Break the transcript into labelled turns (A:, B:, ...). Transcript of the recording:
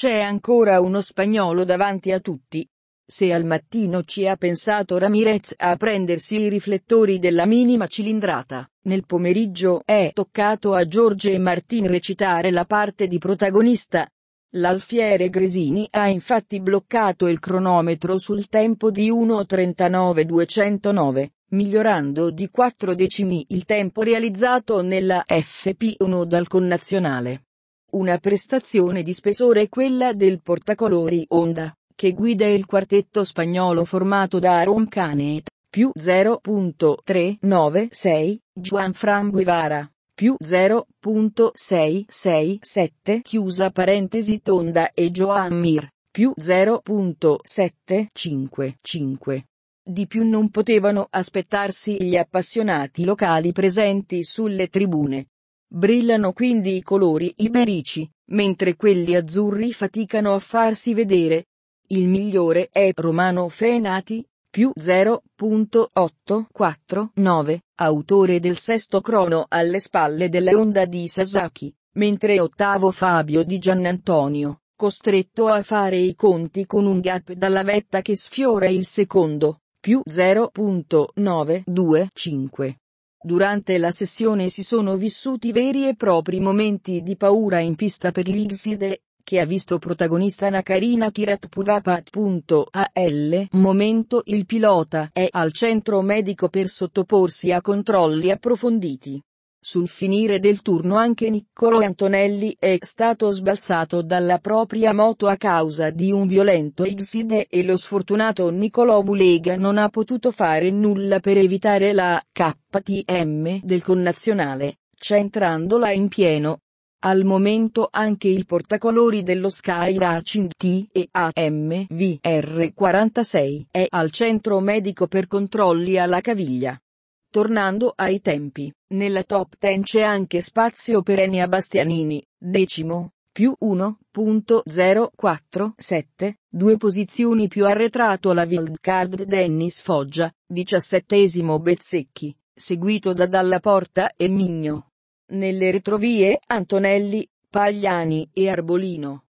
A: C'è ancora uno spagnolo davanti a tutti. Se al mattino ci ha pensato Ramirez a prendersi i riflettori della minima cilindrata, nel pomeriggio è toccato a Giorgio e Martin recitare la parte di protagonista. L'alfiere Gresini ha infatti bloccato il cronometro sul tempo di 1.39.209, migliorando di 4 decimi il tempo realizzato nella FP1 dal connazionale. Una prestazione di spesore è quella del portacolori Honda, che guida il quartetto spagnolo formato da Aaron Canet, più 0.396, Juanfran Guevara, più 0.667 chiusa parentesi Tonda e Joan Mir, più 0.755. Di più non potevano aspettarsi gli appassionati locali presenti sulle tribune. Brillano quindi i colori iberici, mentre quelli azzurri faticano a farsi vedere. Il migliore è Romano Fenati, più 0.849, autore del sesto crono alle spalle della onda di Sasaki, mentre ottavo Fabio di Giannantonio, costretto a fare i conti con un gap dalla vetta che sfiora il secondo, più 0.925. Durante la sessione si sono vissuti veri e propri momenti di paura in pista per l'Ixide, che ha visto protagonista Nakarina Kiratpuvapa.al momento il pilota è al centro medico per sottoporsi a controlli approfonditi. Sul finire del turno anche Niccolo Antonelli è stato sbalzato dalla propria moto a causa di un violento exide e lo sfortunato Niccolò Bulega non ha potuto fare nulla per evitare la KTM del connazionale, centrandola in pieno. Al momento anche il portacolori dello Sky Racing TEA MVR46 è al centro medico per controlli alla caviglia. Tornando ai tempi, nella top 10 c'è anche spazio per Enia Bastianini, decimo, più 1.047, due posizioni più arretrato alla wildcard Dennis Foggia, diciassettesimo Bezzecchi, seguito da Dalla Porta e Migno. Nelle retrovie Antonelli, Pagliani e Arbolino.